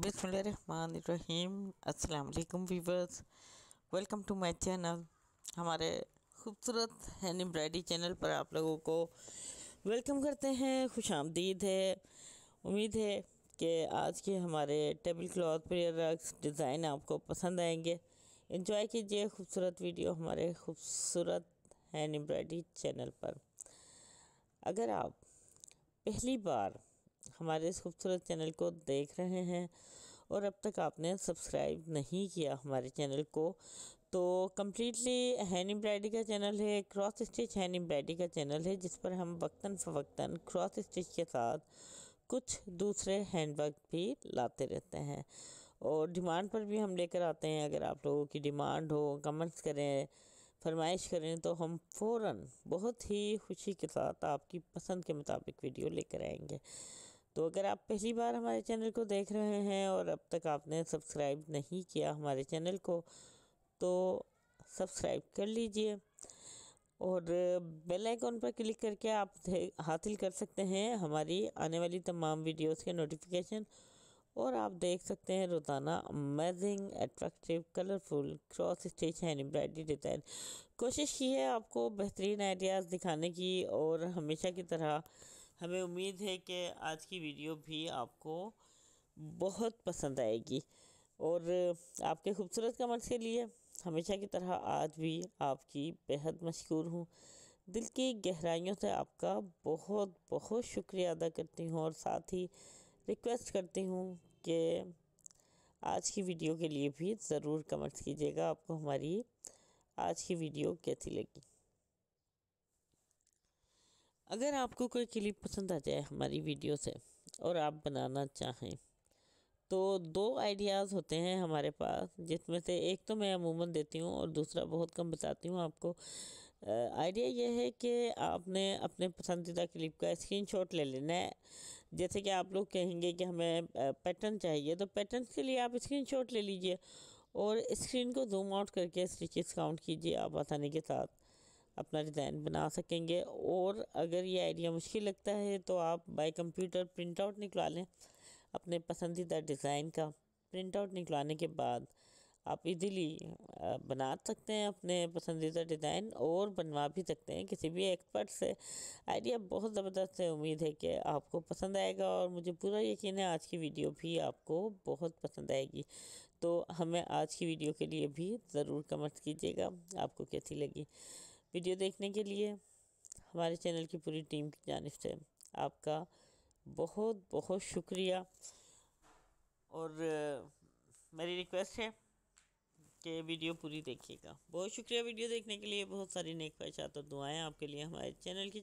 बिसमीम अल्लाम viewers welcome to my channel हमारे खूबसूरत हैंड एम्ब्रॉयडरी चैनल पर आप लोगों को वेलकम करते हैं खुश आमदीद है उम्मीद है कि आज के हमारे table cloth prayer rugs design आपको पसंद आएंगे इन्जॉय कीजिए खूबसूरत वीडियो हमारे खूबसूरत हैंड एम्ब्रॉयडरी चैनल पर अगर आप पहली बार हमारे इस खूबसूरत चैनल को देख रहे हैं और अब तक आपने सब्सक्राइब नहीं किया हमारे चैनल को तो कम्प्लीटली हैंड एम्ब्रायडरी का चैनल है क्रॉस स्टिच हैंड एम्ब्रायडरी का चैनल है जिस पर हम वक्ता फ़वक्ता क्रॉस स्टिच के साथ कुछ दूसरे हैंडवर्क भी लाते रहते हैं और डिमांड पर भी हम लेकर आते हैं अगर आप लोगों की डिमांड हो कमेंट्स करें फरमाइश करें तो हम फ़ौर बहुत ही खुशी के साथ आपकी पसंद के मुताबिक वीडियो लेकर आएंगे तो अगर आप पहली बार हमारे चैनल को देख रहे हैं और अब तक आपने सब्सक्राइब नहीं किया हमारे चैनल को तो सब्सक्राइब कर लीजिए और बेल आइकॉन पर क्लिक करके आप हासिल कर सकते हैं हमारी आने वाली तमाम वीडियोस के नोटिफिकेशन और आप देख सकते हैं रोज़ाना amazing attractive colourful cross stitch hand embroidery design कोशिश की है आपको बेहतरीन आइडियाज़ दिखाने की और हमेशा की तरह हमें उम्मीद है कि आज की वीडियो भी आपको बहुत पसंद आएगी और आपके खूबसूरत कमेंट्स के लिए हमेशा की तरह आज भी आपकी बेहद मशहूर हूँ दिल की गहराइयों से आपका बहुत बहुत शुक्रिया अदा करती हूँ और साथ ही रिक्वेस्ट करती हूँ कि आज की वीडियो के लिए भी ज़रूर कमेंट्स कीजिएगा आपको हमारी आज की वीडियो कैसी लगी अगर आपको कोई क्लिप पसंद आ जाए हमारी वीडियो से और आप बनाना चाहें तो दो आइडियाज़ होते हैं हमारे पास जिसमें से एक तो मैं अमूमन देती हूँ और दूसरा बहुत कम बताती हूँ आपको आइडिया यह है कि आपने अपने पसंदीदा क्लिप का स्क्रीनशॉट ले लेना है जैसे कि आप लोग कहेंगे कि हमें पैटर्न चाहिए तो पैटर्न के लिए आप स्क्रीनशॉट ले लीजिए और स्क्रीन को जूम आउट करके स्टिचेस काउंट कीजिए आप आसानी के साथ अपना डिज़ाइन बना सकेंगे और अगर ये आइडिया मुश्किल लगता है तो आप बाय कंप्यूटर प्रिंट आउट निकला लें अपने पसंदीदा डिज़ाइन का प्रिंट आउट निकलाने के बाद आप इजीली बना सकते हैं अपने पसंदीदा डिज़ाइन और बनवा भी सकते हैं किसी भी एक्सपर्ट से आइडिया बहुत ज़बरदस्त है उम्मीद है कि आपको पसंद आएगा और मुझे पूरा यकीन है आज की वीडियो भी आपको बहुत पसंद आएगी तो हमें आज की वीडियो के लिए भी ज़रूर कमेंट कीजिएगा आपको कैसी लगी वीडियो देखने के लिए हमारे चैनल की पूरी टीम की जानब से आपका बहुत बहुत शुक्रिया और मेरी रिक्वेस्ट है कि वीडियो पूरी देखिएगा बहुत शुक्रिया वीडियो देखने के लिए बहुत सारी नेक ख्वाहिशात और दुआएँ आपके लिए हमारे चैनल की